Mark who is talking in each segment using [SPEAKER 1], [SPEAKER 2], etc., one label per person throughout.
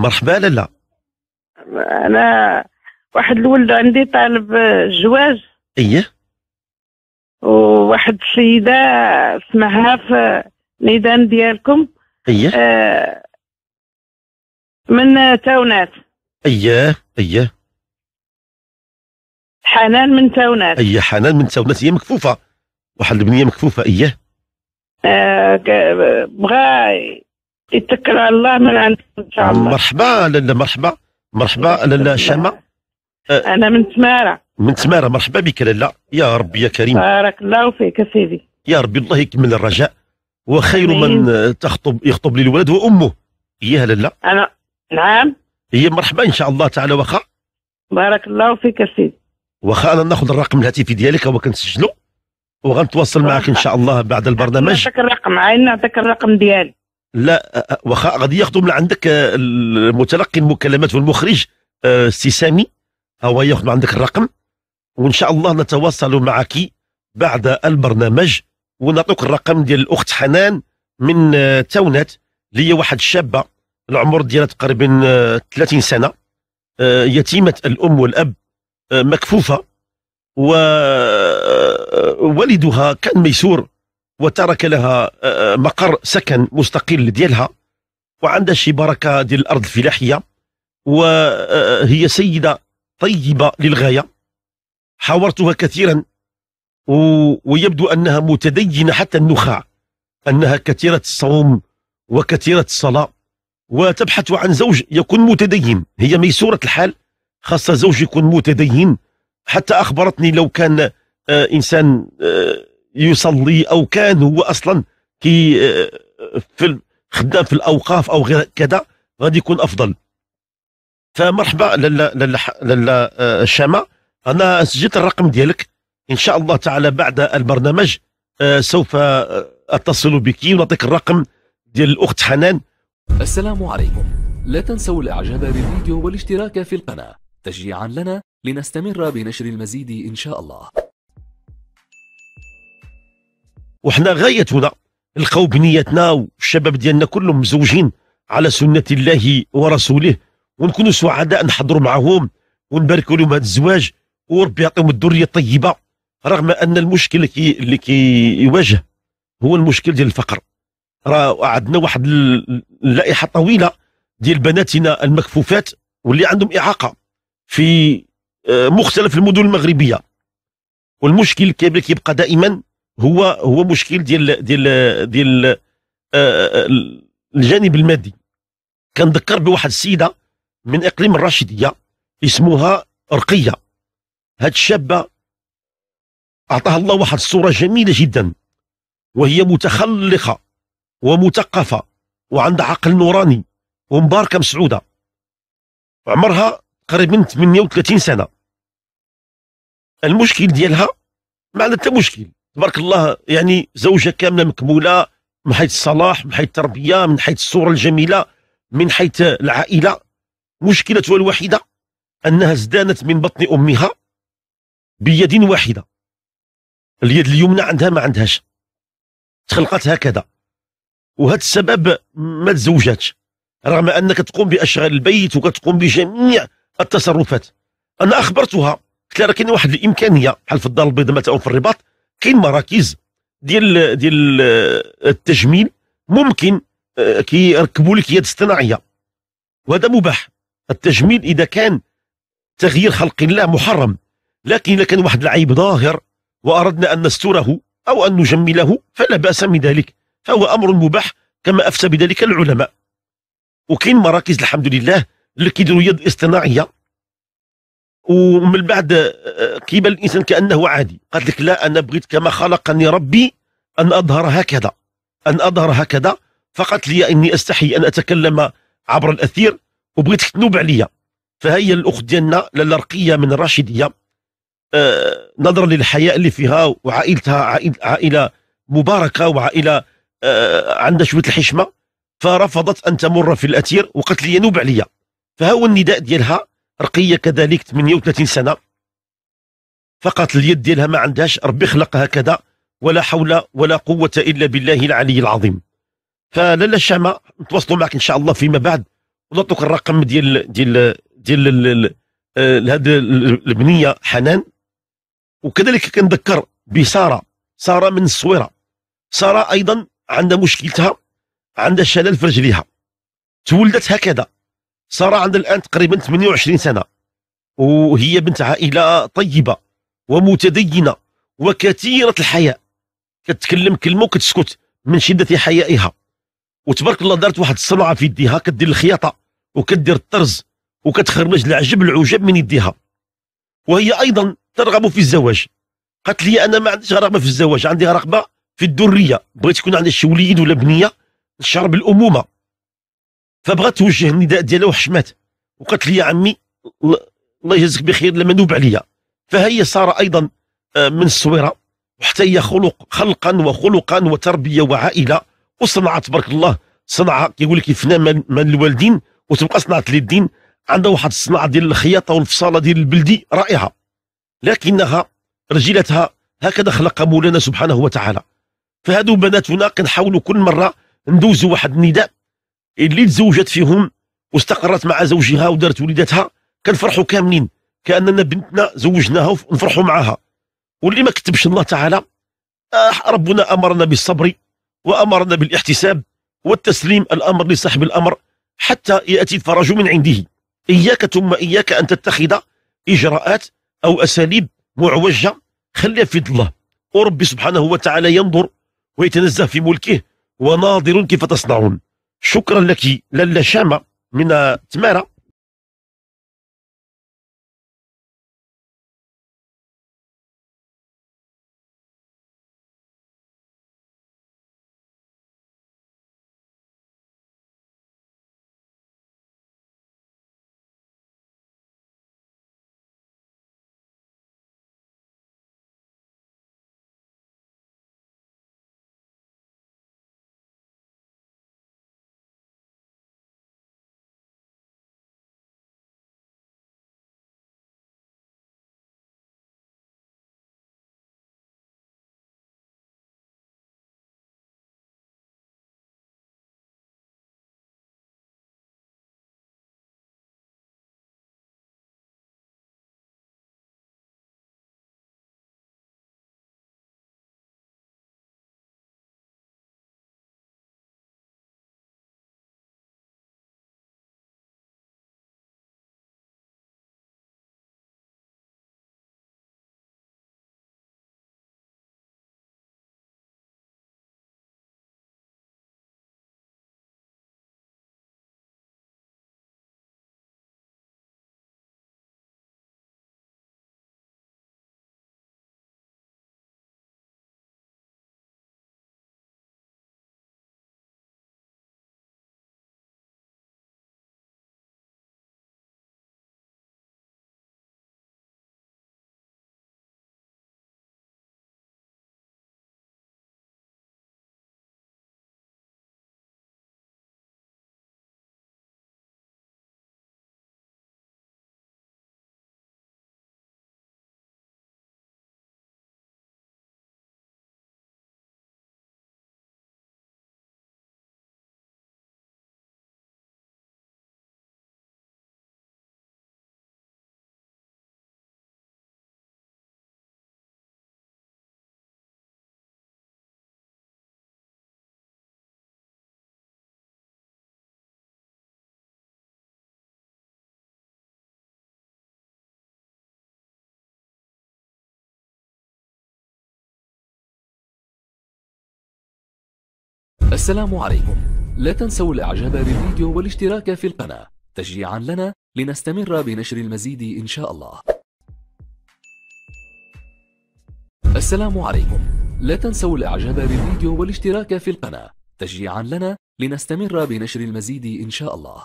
[SPEAKER 1] مرحبا لالا انا واحد الولد عندي طالب الزواج ايه وواحد السيده سمعها في ميدان ديالكم ايه آه من تاونات ايه ايه حنان من تاونات ايه حنان من تاونات هي مكفوفه واحد البنيه مكفوفه ايه آه بغا يتكل على الله من عندكم ان شاء الله مرحبا لالا مرحبا مرحبا لالا شمع أه، انا من تماره من تماره مرحبا بك لالا يا ربي يا كريم بارك الله فيك سيدي يا ربي الله يكمل الرجاء وخير من تخطب يخطب لي الولد وامه يا لالا انا نعم هي مرحبا ان شاء الله تعالى واخا بارك الله فيك سيدي واخا انا ناخذ الرقم الهاتفي ديالك هو كنسجلو وغنتواصل معك ان شاء الله بعد البرنامج نعطيك الرقم عين نعطيك الرقم ديالي لا واخا غادي يخدم عندك آه، المتلقي المكالمات والمخرج آه، سي سامي هو من عندك الرقم وان شاء الله نتواصل معك بعد البرنامج ونعطوك الرقم ديال الاخت حنان من آه، تونات اللي هي واحد الشابه العمر ديالها تقريبا 30 سنه يتيمه الام والاب مكفوفه ووالدها كان ميسور وترك لها آه، آه، مقر سكن مستقل ديالها وعندها شي بركه ديال الارض الفلاحيه وهي آه، سيده طيبه للغايه حاورتها كثيرا ويبدو انها متدينه حتى النخاع انها كثيره الصوم وكثيره الصلاه وتبحث عن زوج يكون متدين هي ميسوره الحال خاصه زوج يكون متدين حتى اخبرتني لو كان انسان يصلي او كان هو اصلا كي آه، في خدام في الاوقاف او غير كذا غادي يكون افضل فمرحبا للا للا للا آه، شامه انا سجلت الرقم ديالك ان شاء الله تعالى بعد البرنامج آه، سوف اتصل بك ونعطيك الرقم ديال الاخت حنان السلام عليكم لا تنسوا الاعجاب بالفيديو والاشتراك في القناه تشجيعا لنا لنستمر بنشر المزيد ان شاء الله وحنا غايتنا لقاو بنيتنا والشباب ديالنا كلهم مزوجين على سنة الله ورسوله ونكونوا سعداء نحضروا معهم ونباركوا لهم هذا الزواج وربي يعطيهم الذريه الطيبه رغم ان المشكل كي اللي كيواجه هو المشكل ديال الفقر راه عندنا واحد اللائحه طويله ديال بناتنا المكفوفات واللي عندهم اعاقه في آه، مختلف المدن المغربيه والمشكل كيبقى دائما هو هو مشكل ديال ديال ديال آه، آه، آه، الجانب المادي كنذكر بواحد السيده من اقليم الراشديه اسمها رقيه هاد الشابه اعطاها الله واحد الصوره جميله جدا وهي متخلقه ومثقفه وعندها عقل نوراني ومباركه مسعوده عمرها تقريبا 38 سنه المشكل ديالها ما عندها حتى مشكل تبارك الله يعني زوجه كامله مكموله من حيث الصلاح من حيث التربيه من حيث الصوره الجميله من حيث العائله مشكلتها الوحيده انها ازدانت من بطن امها بيد واحده اليد اليمنى عندها ما عندهاش تخلقت هكذا وهذا السبب ما تزوجاتش رغم انك تقوم باشغال البيت وكتقوم بجميع التصرفات انا اخبرتها قلت لها راه واحد الامكانيه بحال في الدار البيضاء مثلا في الرباط كاين مراكز ديال ديال التجميل ممكن آه، كيركبوا لك يد اصطناعيه وهذا مباح التجميل اذا كان تغيير خلق الله محرم لكن اذا كان واحد العيب ظاهر واردنا ان نستره او ان نجمله فلا باس من ذلك فهو امر مباح كما افتى بذلك العلماء وكاين مراكز الحمد لله اللي كيديروا يد اصطناعيه ومن بعد آه، آه، كيبان الانسان كانه عادي قالت لك لا انا بغيت كما خلقني ربي ان اظهر هكذا ان اظهر هكذا فقط لي اني استحي ان اتكلم عبر الاثير وبغيتك تنوب عليا فهي الاخت ديالنا لاله رقيه من الراشديه آه، نظرا للحياء اللي فيها وعائلتها عائل عائله مباركه وعائله عندها شويه الحشمه فرفضت ان تمر في الاثير وقالت لي نوب عليا فهو النداء ديالها رقيه كذلك 38 سنه فقط اليد ديالها ما عندهاش ربي خلقها هكذا ولا حول ولا قوه الا بالله العلي العظيم فلالا الشامه نتواصلوا معك ان شاء الله فيما بعد ونعطوك الرقم ديال ديال ديال هذه آه، البنيه حنان وكذلك كنذكر بساره ساره من الصويره ساره ايضا عندها مشكلتها عندها شلل في رجليها تولدت هكذا ساره عندها الان تقريبا 28 سنه وهي بنت عائله طيبه ومتدينه وكثيره الحياء كتكلم كلمه وكتسكت من شده حيائها وتبارك الله دارت واحد الصنعه في يديها كدير الخياطه وكدير الطرز وكتخرج العجب العجب من يديها وهي ايضا ترغب في الزواج قالت لي انا ما عنديش رغبه في الزواج عندي رغبه في الذريه بغيت يكون عندي شي وليد ولا بنيه نشعر بالامومه فبغى توجه النداء ديالها وحشمات وقالت لي يا عمي الله يجازيك بخير لما نوب عليا فهي ساره ايضا آه، من الصويره وحتى هي خلق خلقا وخلقا وتربيه وعائله وصنعت تبارك الله صنعه كيقول لك يفنى من الوالدين وتبقى صنعت للدين عندها واحد الصناعه ديال الخياطه والفصاله ديال البلدي رائعه لكنها رجلتها هكذا خلق مولانا سبحانه وتعالى فهذو بناتنا كنحاولوا كل مره ندوزوا واحد النداء اللي تزوجت فيهم واستقرت مع زوجها ودارت وليداتها كنفرحوا كاملين كاننا بنتنا زوجناها ونفرحوا معاها واللي ما كتبش الله تعالى آه ربنا امرنا بالصبر وامرنا بالاحتساب والتسليم الامر لصاحب الامر حتى ياتي الفرج من عنده اياك ثم اياك ان تتخذ اجراءات او اساليب معوجه خليها في الله وربي سبحانه وتعالى ينظر ويتنزه في ملكه وناظر كيف تصنعون شكرا لك لاله شامه من تماره السلام عليكم لا تنسوا الاعجاب بالفيديو والاشتراك في القناة تشجيعا لنا لنستمر بنشر المزيد ان شاء الله السلام عليكم لا تنسوا الاعجاب بالفيديو والاشتراك في القناة تشجيعا لنا لنستمر بنشر المزيد ان شاء الله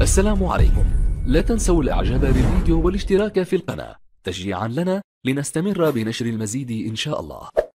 [SPEAKER 1] السلام عليكم لا تنسوا الاعجاب بالفيديو والاشتراك في القناة تشجيعا لنا لنستمر بنشر المزيد ان شاء الله